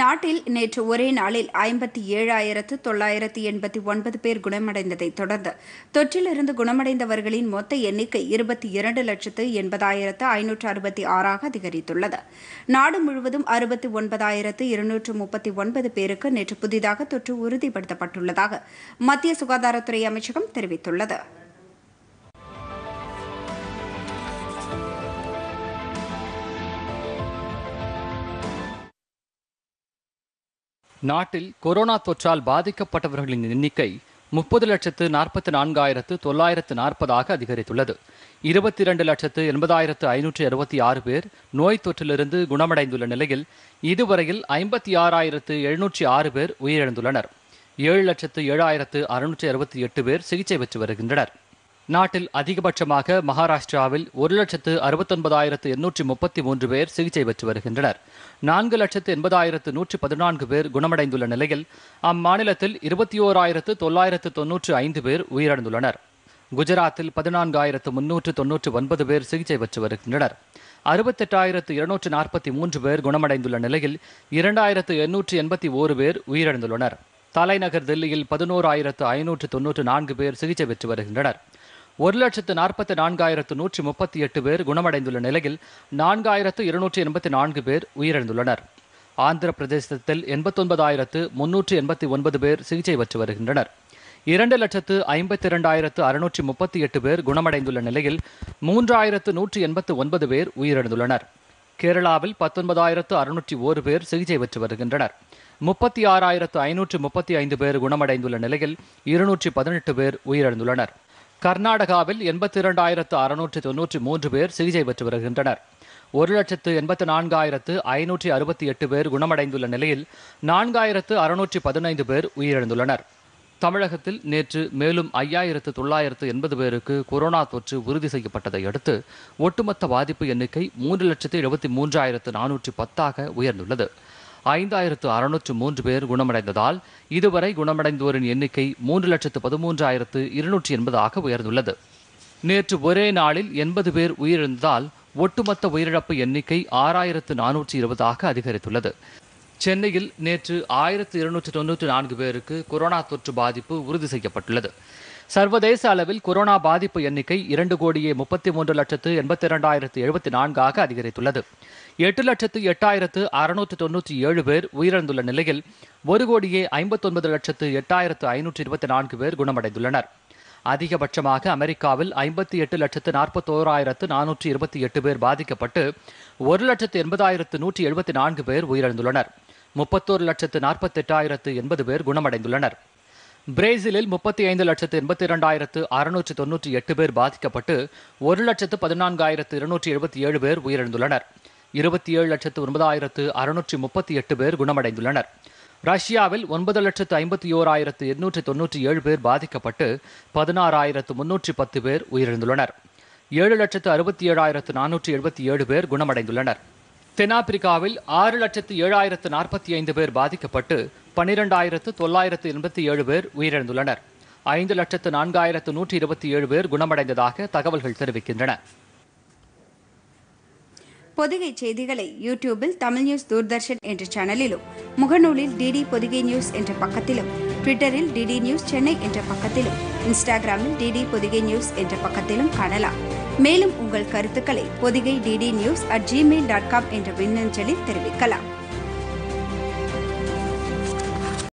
நாட்டில் நேற்று ஒரே நாளில் ஐம்பத்தி ஏழாயிரத்து தொள்ளாயிரத்து எண்பத்தி ஒன்பது பேர் குணமடைந்ததை தொடர்ந்து தொற்றிலிருந்து குணமடைந்தவர்களின் மொத்த எண்ணிக்கை இருபத்தி இரண்டு லட்சத்து எண்பதாயிரத்து ஐநூற்று அறுபத்தி ஆறாக அதிகரித்துள்ளது நாடு முழுவதும் அறுபத்தி ஒன்பதாயிரத்து இருநூற்று முப்பத்தி ஒன்பது பேருக்கு நேற்று புதிதாக தொற்று உறுதிப்படுத்தப்பட்டுள்ளதாக மத்திய சுகாதாரத்துறை அமைச்சகம் தெரிவித்துள்ளது நாட்டில் கொரோனா தொற்றால் பாதிக்கப்பட்டவர்களின் எண்ணிக்கை முப்பது லட்சத்து நாற்பத்தி நான்காயிரத்து தொள்ளாயிரத்து நாற்பதாக அதிகரித்துள்ளது இருபத்தி இரண்டு லட்சத்து எண்பதாயிரத்து ஐநூற்று அறுபத்தி ஆறு பேர் நோய் தொற்றிலிருந்து குணமடைந்துள்ள நிலையில் இதுவரையில் ஐம்பத்தி ஆறாயிரத்து எழுநூற்றி ஆறு பேர் உயிரிழந்துள்ளனர் ஏழு லட்சத்து ஏழாயிரத்து அறுநூற்றி அறுபத்தி எட்டு பேர் சிகிச்சை பெற்று வருகின்றனர் நாட்டில் அதிகபட்சமாக மகாராஷ்டிராவில் ஒரு லட்சத்து அறுபத்தொன்பதாயிரத்து எண்ணூற்றி முப்பத்தி மூன்று பேர் சிகிச்சை பெற்று வருகின்றனர் நான்கு லட்சத்து எண்பதாயிரத்து நூற்றி பதினான்கு பேர் குணமடைந்துள்ள நிலையில் அம்மாநிலத்தில் இருபத்தி ஓராயிரத்து தொள்ளாயிரத்து தொன்னூற்று ஐந்து பேர் உயிரிழந்துள்ளனர் குஜராத்தில் பதினான்காயிரத்து முன்னூற்று தொன்னூற்று ஒன்பது பேர் சிகிச்சை பெற்று வருகின்றனர் அறுபத்தெட்டாயிரத்து இருநூற்று நாற்பத்தி மூன்று பேர் குணமடைந்துள்ள நிலையில் இரண்டாயிரத்து எண்ணூற்று எண்பத்தி ஓரு பேர் உயிரிழந்துள்ளனர் தலைநகர் தில்லியில் பதினோராயிரத்து ஐநூற்று தொன்னூற்று நான்கு பேர் சிகிச்சை பெற்று வருகின்றனர் ஒரு லட்சத்து நாற்பத்தி நான்காயிரத்து நூற்றி முப்பத்தி எட்டு பேர் குணமடைந்துள்ள நிலையில் நான்காயிரத்து இருநூற்றி எண்பத்தி நான்கு பேர் உயிரிழந்துள்ளனர் ஆந்திர பிரதேசத்தில் எண்பத்தொன்பதாயிரத்து முன்னூற்றி எண்பத்தி ஒன்பது பேர் சிகிச்சை பெற்று வருகின்றனர் இரண்டு லட்சத்து ஐம்பத்தி இரண்டாயிரத்து அறுநூற்றி முப்பத்தி எட்டு பேர் குணமடைந்துள்ள நிலையில் மூன்றாயிரத்து நூற்றி எண்பத்து ஒன்பது பேர் உயிரிழந்துள்ளனர் கேரளாவில் பத்தொன்பதாயிரத்து அறுநூற்றி ஓரு பேர் சிகிச்சை பெற்று வருகின்றனர் முப்பத்தி ஆறாயிரத்து ஐநூற்று முப்பத்தி ஐந்து பேர் குணமடைந்துள்ள நிலையில் இருநூற்றி பதினெட்டு பேர் உயிரிழந்துள்ளனர் கர்நாடகாவில் எண்பத்தி இரண்டாயிரத்து அறுநூற்றி தொன்னூற்றி மூன்று பேர் சிகிச்சை பெற்று வருகின்றனர் ஒரு லட்சத்து எண்பத்து நான்காயிரத்து ஐநூற்றி அறுபத்தி எட்டு பேர் குணமடைந்துள்ள நிலையில் நான்காயிரத்து அறுநூற்றி பதினைந்து பேர் உயிரிழந்துள்ளனர் தமிழகத்தில் நேற்று மேலும் ஐயாயிரத்து தொள்ளாயிரத்து எண்பது பேருக்கு கொரோனா தொற்று உறுதி செய்யப்பட்டதை அடுத்து ஒட்டுமொத்த பாதிப்பு எண்ணிக்கை மூன்று லட்சத்து எழுபத்தி மூன்றாயிரத்து நானூற்றி பத்தாக உயர்ந்துள்ளது ஐந்தாயிரத்து அறுநூற்று மூன்று பேர் குணமடைந்ததால் இதுவரை குணமடைந்தோரின் எண்ணிக்கை மூன்று லட்சத்து பதிமூன்றாயிரத்து இருநூற்றி எண்பதாக உயர்ந்துள்ளது நேற்று ஒரே நாளில் எண்பது பேர் உயிரிழந்ததால் ஒட்டுமொத்த உயிரிழப்பு எண்ணிக்கை ஆறாயிரத்து நானூற்றி இருபதாக அதிகரித்துள்ளது சென்னையில் நேற்று ஆயிரத்து இருநூற்றி தொன்னூற்றி நான்கு பேருக்கு கொரோனா தொற்று பாதிப்பு உறுதி செய்யப்பட்டுள்ளது சர்வதேச அளவில் கொரோனா பாதிப்பு எண்ணிக்கை இரண்டு கோடியே முப்பத்தி மூன்று லட்சத்து எண்பத்தி இரண்டாயிரத்து எழுபத்தி நான்காக அதிகரித்துள்ளது எட்டு லட்சத்து எட்டாயிரத்து அறுநூற்று தொன்னூற்றி ஏழு பேர் உயிரிழந்துள்ள நிலையில் ஒரு கோடியே ஐம்பத்தொன்பது லட்சத்து எட்டாயிரத்து ஐநூற்று இருபத்தி நான்கு பேர் குணமடைந்துள்ளனர் அதிகபட்சமாக அமெரிக்காவில் ஐம்பத்தி எட்டு லட்சத்து நாற்பத்தோராயிரத்து நானூற்றி இருபத்தி எட்டு பேர் பாதிக்கப்பட்டு ஒரு லட்சத்து எண்பதாயிரத்து நூற்றி எழுபத்தி நான்கு பேர் உயிரிழந்துள்ளனர் முப்பத்தோரு லட்சத்து நாற்பத்தெட்டாயிரத்து எண்பது பேர் குணமடைந்துள்ளனர் பிரேசிலில் முப்பத்தி ஐந்து லட்சத்து எண்பத்தி இரண்டாயிரத்து அறுநூற்றி தொன்னூற்றி எட்டு பேர் பாதிக்கப்பட்டு ஒரு லட்சத்து பதினான்காயிரத்து இருநூற்றி எழுபத்தி ஏழு பேர் உயிரிழந்துள்ளனர் இருபத்தி ஏழு லட்சத்து ஒன்பதாயிரத்து அறுநூற்றி முப்பத்தி எட்டு பேர் குணமடைந்துள்ளனர் ரஷ்யாவில் ஒன்பது லட்சத்து ஐம்பத்தி ஓராயிரத்து எண்ணூற்றி தொன்னூற்றி ஏழு பேர் பாதிக்கப்பட்டு பதினாறாயிரத்து முன்னூற்றி பத்து பேர் உயிரிழந்துள்ளனர் ஏழு லட்சத்து அறுபத்தி ஏழாயிரத்து நானூற்றி எழுபத்தி ஏழு பேர் குணமடைந்துள்ளனர் தென்னாப்பிரிக்காவில் ஆறு லட்சத்து ஏழாயிரத்து நாற்பத்தி ஐந்து பேர் பாதிக்கப்பட்டு பன்னிரெண்டாயிரத்து தொள்ளாயிரத்து எண்பத்தி ஏழு பேர் உயிரிழந்துள்ளனர் ஐந்து லட்சத்து நான்காயிரத்து நூற்றி இருபத்தி ஏழு பேர் குணமடைந்ததாக தகவல்கள் தெரிவிக்கின்றன பொதிகை செய்திகளை யூடியூபில் தமிழ் நியூஸ் தூர்தர்ஷன் என்ற சேனலிலும் முகநூலில் டிடி பொதிகை நியூஸ் என்ற பக்கத்திலும் ட்விட்டரில் டிடி நியூஸ் சென்னை என்ற பக்கத்திலும் இன்ஸ்டாகிராமில் டிடி பொதிகை நியூஸ் என்ற பக்கத்திலும் காணலாம் மேலும் உங்கள் கருத்துக்களை Podhigai DD news at Gmail dot com என்ற மின்னஞ்சலில் தெரிவிக்கலாம்